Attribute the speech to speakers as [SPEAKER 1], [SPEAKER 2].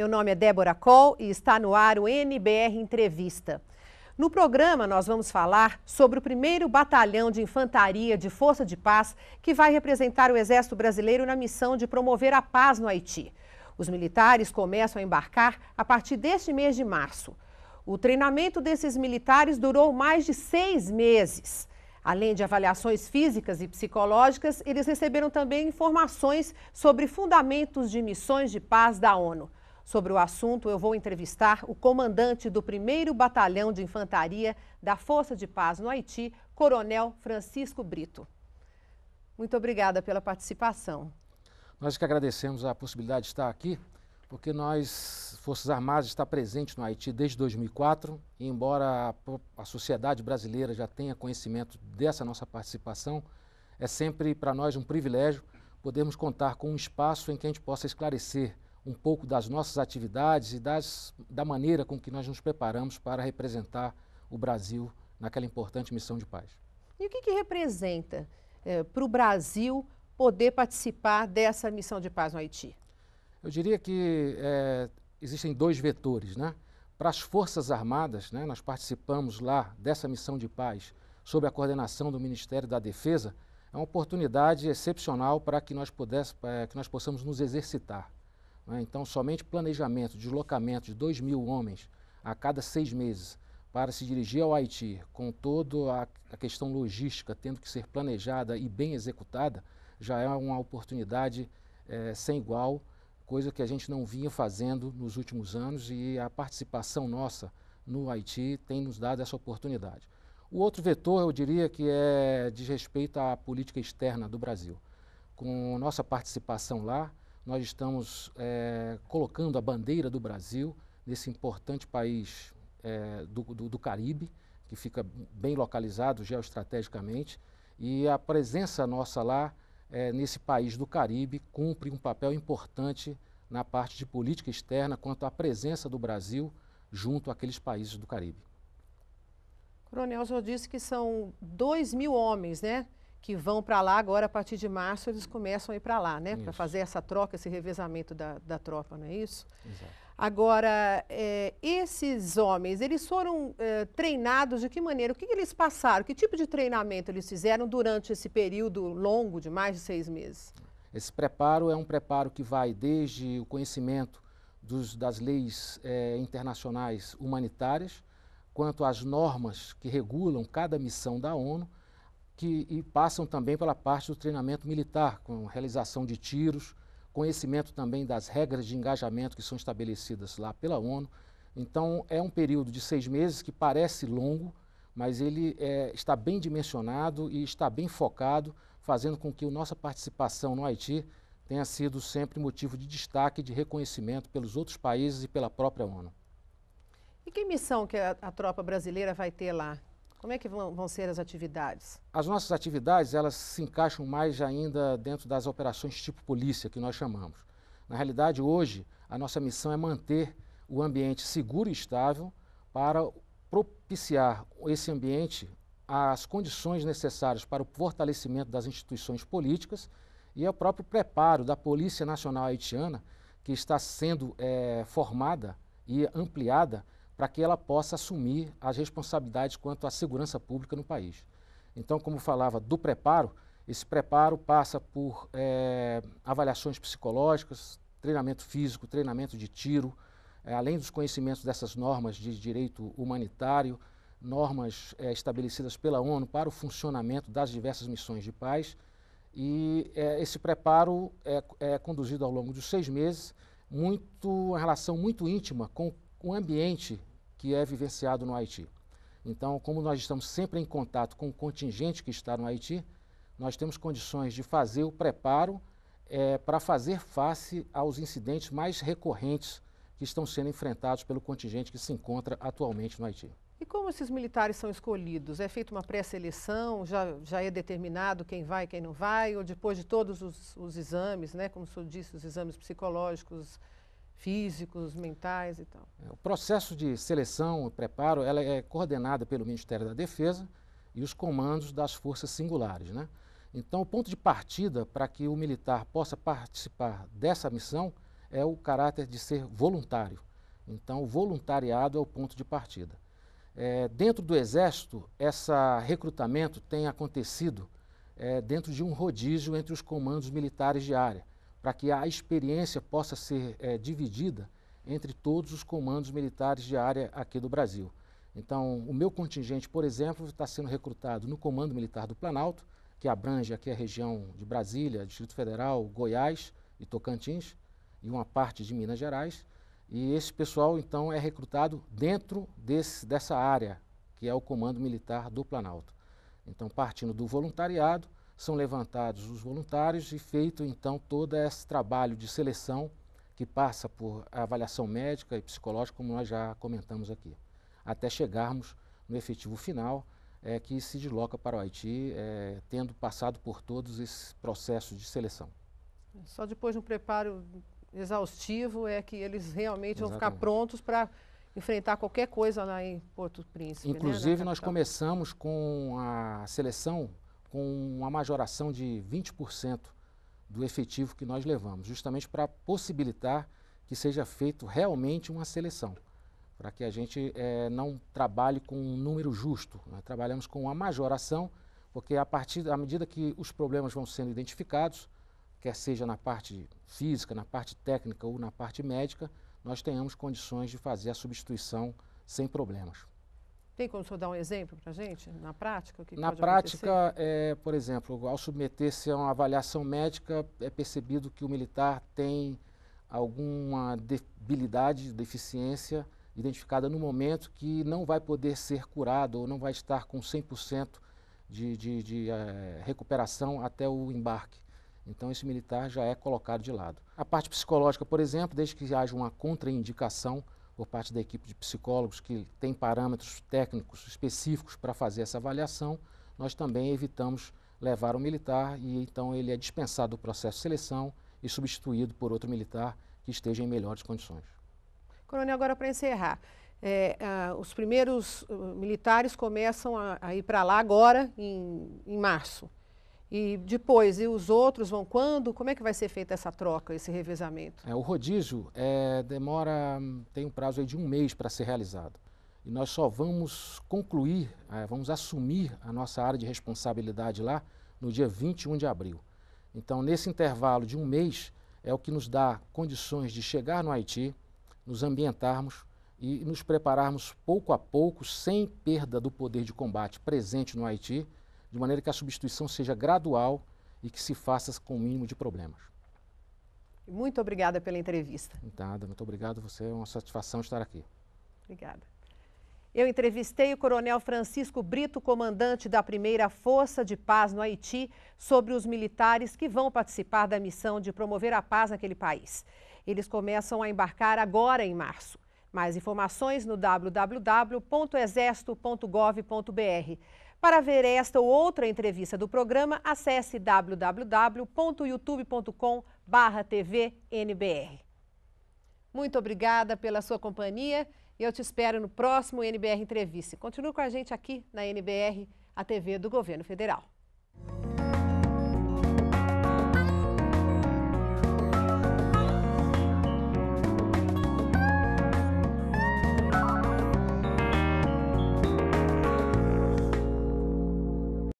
[SPEAKER 1] Meu nome é Débora Coll e está no ar o NBR Entrevista. No programa, nós vamos falar sobre o primeiro batalhão de infantaria de Força de Paz que vai representar o Exército Brasileiro na missão de promover a paz no Haiti. Os militares começam a embarcar a partir deste mês de março. O treinamento desses militares durou mais de seis meses. Além de avaliações físicas e psicológicas, eles receberam também informações sobre fundamentos de missões de paz da ONU. Sobre o assunto, eu vou entrevistar o comandante do 1 Batalhão de Infantaria da Força de Paz no Haiti, Coronel Francisco Brito. Muito obrigada pela participação.
[SPEAKER 2] Nós que agradecemos a possibilidade de estar aqui, porque nós, Forças Armadas, está presente no Haiti desde 2004, e embora a, a sociedade brasileira já tenha conhecimento dessa nossa participação, é sempre para nós um privilégio podermos contar com um espaço em que a gente possa esclarecer um pouco das nossas atividades e das, da maneira com que nós nos preparamos para representar o Brasil naquela importante missão de paz.
[SPEAKER 1] E o que, que representa eh, para o Brasil poder participar dessa missão de paz no Haiti?
[SPEAKER 2] Eu diria que eh, existem dois vetores. Né? Para as Forças Armadas, né, nós participamos lá dessa missão de paz sob a coordenação do Ministério da Defesa, é uma oportunidade excepcional para que nós, pudesse, eh, que nós possamos nos exercitar. Né? Então, somente planejamento, deslocamento de 2 mil homens a cada seis meses para se dirigir ao Haiti, com toda a questão logística tendo que ser planejada e bem executada, já é uma oportunidade é, sem igual, coisa que a gente não vinha fazendo nos últimos anos e a participação nossa no Haiti tem nos dado essa oportunidade. O outro vetor, eu diria que é de respeito à política externa do Brasil. Com nossa participação lá, nós estamos é, colocando a bandeira do Brasil nesse importante país é, do, do, do, Caribe, que fica bem localizado geoestrategicamente, e a presença nossa lá é, nesse país do Caribe cumpre um papel importante na parte de política externa quanto à presença do Brasil junto àqueles países do Caribe.
[SPEAKER 1] Coronel, o senhor disse que são 2 mil homens, né? que vão para lá agora a partir de março eles começam a ir para lá, né, para fazer essa troca, esse revezamento da, da tropa, não é isso? Exato. Agora, é, esses homens, eles foram é, treinados de que maneira? O que, que, eles passaram? Que tipo de treinamento eles fizeram durante esse período longo de mais de seis meses?
[SPEAKER 2] Esse preparo é um preparo que vai desde o conhecimento dos, das leis é, internacionais humanitárias, quanto às normas que regulam cada missão da ONU, que e passam também pela parte do treinamento militar, com realização de tiros, conhecimento também das regras de engajamento que são estabelecidas lá pela ONU. Então, é um período de seis meses que parece longo, mas ele é, está bem dimensionado e está bem focado, fazendo com que a nossa participação no Haiti tenha sido sempre motivo de destaque e de reconhecimento pelos outros países e pela própria ONU.
[SPEAKER 1] E que missão que a, a tropa brasileira vai ter lá? Como é que vão, vão ser as atividades?
[SPEAKER 2] As nossas atividades, elas se encaixam mais ainda dentro das operações tipo polícia, que nós chamamos. Na realidade, hoje, a nossa missão é manter o ambiente seguro e estável para propiciar esse ambiente as condições necessárias para o fortalecimento das instituições políticas e é o próprio preparo da Polícia Nacional Haitiana, que está sendo é, formada e ampliada para que ela possa assumir as responsabilidades quanto à segurança pública no país. Então, como falava do preparo, esse preparo passa por é, avaliações psicológicas, treinamento físico, treinamento de tiro, é, além dos conhecimentos dessas normas de direito humanitário, normas é, estabelecidas pela ONU para o funcionamento das diversas missões de paz. E esse preparo é, é, conduzido ao longo dos seis meses, muito, uma relação muito íntima com o ambiente que é vivenciado no Haiti. Então, como nós estamos sempre em contato com o contingente que está no Haiti, nós temos condições de fazer o preparo é, para fazer face aos incidentes mais recorrentes que estão sendo enfrentados pelo contingente que se encontra atualmente no Haiti.
[SPEAKER 1] E como esses militares são escolhidos? É feita uma pré-seleção? Já, já é determinado quem vai e quem não vai? Ou depois de todos os, os exames, né, como o senhor disse, os exames psicológicos, físicos, mentais e tal. É, o
[SPEAKER 2] processo de seleção e preparo ela é coordenada pelo Ministério da Defesa e os comandos das forças singulares. Né? Então, o ponto de partida para que o militar possa participar dessa missão é o caráter de ser voluntário. Então, o voluntariado é o ponto de partida. É, dentro do Exército, esse recrutamento tem acontecido é, dentro de um rodízio entre os comandos militares de área para que a experiência possa ser é, dividida entre todos os comandos militares de área aqui do Brasil. Então, o meu contingente, por exemplo, está sendo recrutado no Comando Militar do Planalto, que abrange aqui a região de Brasília, Distrito Federal, Goiás e Tocantins, e uma parte de Minas Gerais. E esse pessoal, então, é recrutado dentro desse, dessa área, que é o Comando Militar do Planalto. Então, partindo do voluntariado, são levantados os voluntários e feito então todo esse trabalho de seleção que passa por avaliação médica e psicológica, como nós já comentamos aqui, até chegarmos no efetivo final, é, que se desloca para o Haiti, é, tendo passado por todos esses processos de seleção.
[SPEAKER 1] Só depois de um preparo exaustivo é que eles realmente Exatamente. vão ficar prontos para enfrentar qualquer coisa lá em Porto Príncipe. Né, Inclusive, né, nós começamos
[SPEAKER 2] com a seleção com uma majoração de 20% do efetivo que nós levamos, justamente para possibilitar que seja feito realmente uma seleção, para que a gente é, não trabalhe com um número justo. Nós né? Trabalhamos com uma majoração, porque a partir à medida que os problemas vão sendo identificados, quer seja na parte física, na parte técnica ou na parte médica, nós tenhamos condições de fazer a substituição sem problemas.
[SPEAKER 1] Tem como o senhor dar um exemplo para a gente, na prática? o que na prática,
[SPEAKER 2] é, por exemplo, ao submeter-se a uma avaliação médica, é percebido que o militar tem alguma debilidade, deficiência identificada no momento que não vai poder ser curado ou não vai estar com 100% de, de, de é, recuperação até o embarque. Então, esse militar já é colocado de lado. A parte psicológica, por exemplo, desde que haja uma contraindicação, por parte da equipe de psicólogos que tem parâmetros técnicos específicos para fazer essa avaliação, nós também evitamos levar o um militar e então ele é dispensado do processo de seleção e substituído por outro militar que esteja em melhores condições.
[SPEAKER 1] Coronel, agora para encerrar, é, ah, os primeiros uh, militares começam a, a ir para lá agora em, em março. E depois, e os outros vão quando? Como é que vai ser feita essa troca, esse revezamento?
[SPEAKER 2] É, o rodízio é, demora, tem um prazo de um mês para ser realizado. E nós só vamos concluir, é, vamos assumir a nossa área de responsabilidade lá no dia 21 de abril. Então, nesse intervalo de um mês, é o que nos dá condições de chegar no Haiti, nos ambientarmos e nos prepararmos pouco a pouco, sem perda do poder de combate presente no Haiti, de maneira que a substituição seja gradual e que se faça com o mínimo de problemas.
[SPEAKER 1] Muito obrigada pela entrevista.
[SPEAKER 2] Nada, muito obrigado. Você é uma satisfação estar aqui.
[SPEAKER 1] Obrigada. Eu entrevistei o Coronel Francisco Brito, comandante da primeira Força de Paz no Haiti, sobre os militares que vão participar da missão de promover a paz naquele país. Eles começam a embarcar agora em março. Mais informações no www.exército.gov.br. Para ver esta ou outra entrevista do programa, acesse www.youtube.com/tvnbr. Muito obrigada pela sua companhia e eu te espero no próximo NBR Entrevista. Continue com a gente aqui na NBR, a TV do Governo Federal.